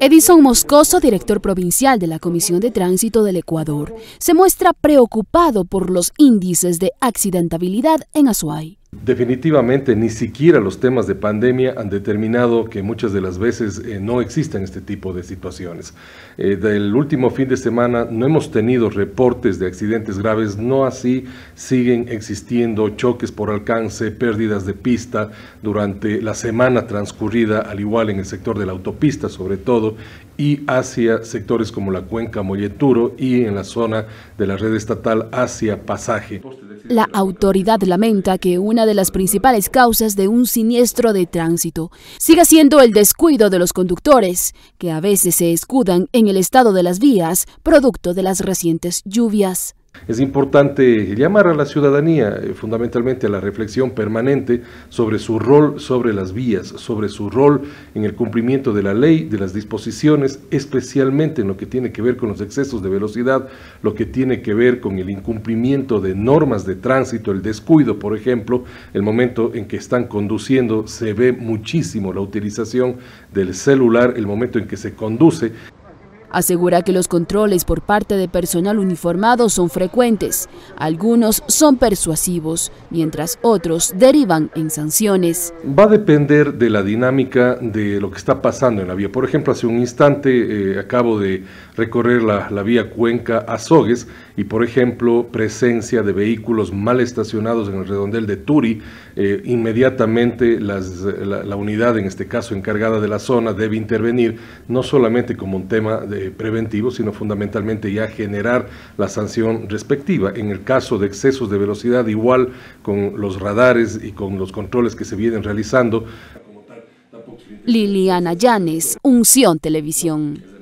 Edison Moscoso, director provincial de la Comisión de Tránsito del Ecuador, se muestra preocupado por los índices de accidentabilidad en Azuay. Definitivamente, ni siquiera los temas de pandemia han determinado que muchas de las veces eh, no existan este tipo de situaciones. Eh, del último fin de semana no hemos tenido reportes de accidentes graves, no así siguen existiendo choques por alcance, pérdidas de pista durante la semana transcurrida, al igual en el sector de la autopista sobre todo, y hacia sectores como la cuenca Molleturo y en la zona de la red estatal hacia Pasaje. La autoridad lamenta que una de las principales causas de un siniestro de tránsito siga siendo el descuido de los conductores, que a veces se escudan en el estado de las vías producto de las recientes lluvias. Es importante llamar a la ciudadanía eh, fundamentalmente a la reflexión permanente sobre su rol sobre las vías, sobre su rol en el cumplimiento de la ley, de las disposiciones, especialmente en lo que tiene que ver con los excesos de velocidad, lo que tiene que ver con el incumplimiento de normas de tránsito, el descuido, por ejemplo, el momento en que están conduciendo se ve muchísimo la utilización del celular, el momento en que se conduce. Asegura que los controles por parte de personal uniformado son frecuentes, algunos son persuasivos, mientras otros derivan en sanciones. Va a depender de la dinámica de lo que está pasando en la vía. Por ejemplo, hace un instante eh, acabo de recorrer la, vía Cuenca Azogues y, por ejemplo, presencia de vehículos mal estacionados en el redondel de Turi. Eh, inmediatamente la unidad, en este caso encargada de la zona, debe intervenir, no solamente como un tema de eh, preventivo sino fundamentalmente ya generar la sanción respectiva. En el caso de excesos de velocidad, igual con los radares y con los controles que se vienen realizando. Liliana Yanes, Unción Televisión.